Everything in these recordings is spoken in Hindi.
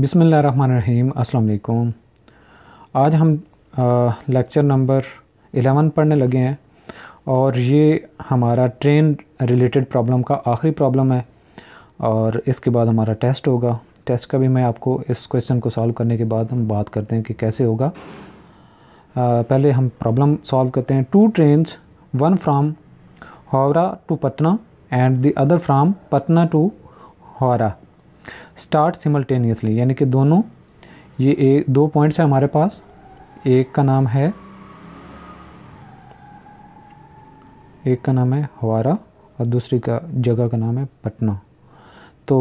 बिसमीम अस्सलाम आज हम लेक्चर नंबर एलेवन पढ़ने लगे हैं और ये हमारा ट्रेन रिलेटेड प्रॉब्लम का आखिरी प्रॉब्लम है और इसके बाद हमारा टेस्ट होगा टेस्ट का भी मैं आपको इस क्वेश्चन को सॉल्व करने के बाद हम बात करते हैं कि कैसे होगा आ, पहले हम प्रॉब्लम सॉल्व करते हैं two train one from Howrah to Patna and the other from Patna to Howrah start simultaneously यानी कि दोनों ये ए, दो पॉइंट्स हैं हमारे पास एक का नाम है एक का नाम है हवारा और दूसरी का जगह का नाम है पटना तो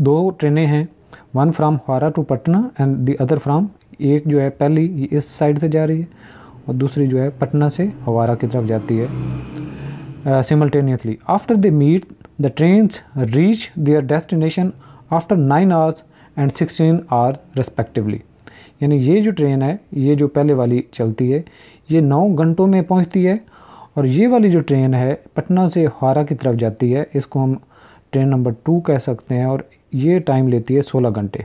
दो ट्रेनें हैं one from Howrah to Patna and the other from एक जो है पहली ये इस साइड से जा रही है और दूसरी जो है पटना से हवारा की तरफ जाती है simultaneously after the meet the trains reach their destination after nine hours and sixteen hour respectively यानी ये जो ट्रेन है ये जो पहले वाली चलती है ये नौ घंटों में पहुंचती है और ये वाली जो ट्रेन है पटना से हारा की तरफ जाती है इसको हम ट्रेन नंबर टू कह सकते हैं और ये टाइम लेती है सोलह घंटे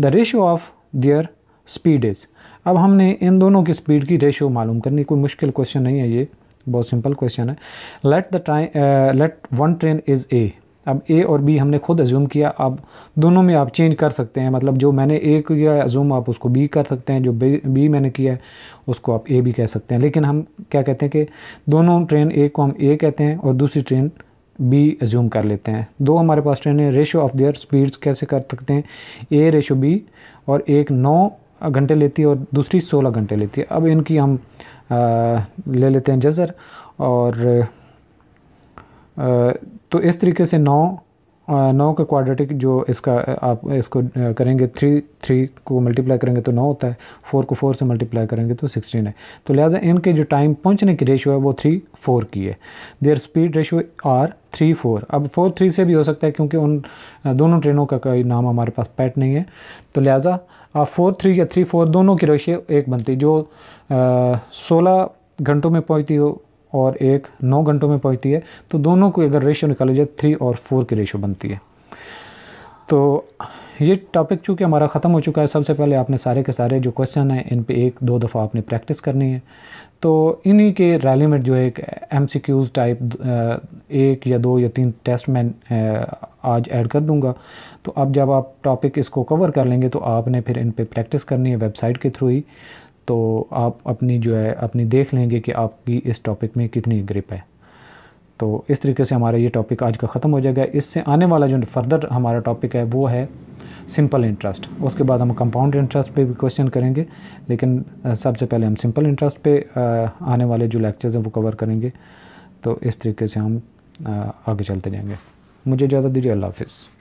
the ratio of their speed is अब हमने इन दोनों की स्पीड की रेशो मालूम करनी कोई मुश्किल क्वेश्चन नहीं है ये बहुत सिंपल क्वेश्चन है let the try let one train is A अब ए और बी हमने खुद एज्यूम किया अब दोनों में आप चेंज कर सकते हैं मतलब जो मैंने ए किया एज्यूम आप उसको बी कर सकते हैं जो बी बी मैंने किया है उसको आप ए भी कह सकते हैं लेकिन हम क्या कहते हैं कि दोनों ट्रेन ए को हम ए कहते हैं और दूसरी ट्रेन बी एज्यूम कर लेते हैं दो हमारे पास ट्रेन है रेशो ऑफ देयर स्पीड्स कैसे कर सकते हैं ए रेशो बी और एक नौ घंटे लेती है और दूसरी सोलह घंटे लेती है अब इनकी हम आ, ले लेते हैं जजर और आ, तो इस तरीके से नौ नौ का क्वाड्रेटिक जो इसका आप इसको करेंगे थ्री थ्री को मल्टीप्लाई करेंगे तो नौ होता है फोर को फोर से मल्टीप्लाई करेंगे तो सिक्सटीन है तो लिहाजा इनके जो टाइम पहुंचने की रेशो है वो थ्री फोर की है their speed ratio are three four अब फोर थ्री से भी हो सकता है क्योंकि उन दोनों ट्रेनों का कोई नाम हमारे पास पैट नहीं है तो लिहाजा आप फोर थ्री या थ्री फोर दोनों की रेशियो एक बनती जो सोलह घंटों में पहुँचती हो और एक नौ घंटों में पहुंचती है तो दोनों को अगर रेशो निकाला जाए थ्री और फोर की रेशो बनती है तो ये टॉपिक चूँकि हमारा ख़त्म हो चुका है सबसे पहले आपने सारे के सारे जो क्वेश्चन हैं इन पे एक दो दफ़ा आपने प्रैक्टिस करनी है तो इन्हीं के रैली में जो है एक एम टाइप एक या दो या तीन टेस्ट मैं आज ऐड कर दूंगा तो अब जब आप टॉपिक इसको कवर कर लेंगे तो आपने फिर इन पे प्रैक्टिस करनी है वेबसाइट के थ्रू ही तो आप अपनी जो है अपनी देख लेंगे कि आपकी इस टॉपिक में कितनी ग्रिप है तो इस तरीके से हमारा ये टॉपिक आज का ख़त्म हो जाएगा इससे आने वाला जो फर्दर हमारा टॉपिक है वो है सिंपल इंटरेस्ट उसके बाद हम कंपाउंड इंटरेस्ट पे भी क्वेश्चन करेंगे लेकिन सबसे पहले हम सिंपल इंटरेस्ट पे आने वाले जो लेक्चर्स हैं वो कवर करेंगे तो इस तरीके से हम आगे चलते जाएंगे मुझे ज़्यादा दीजिए अल्लाह हाफिज़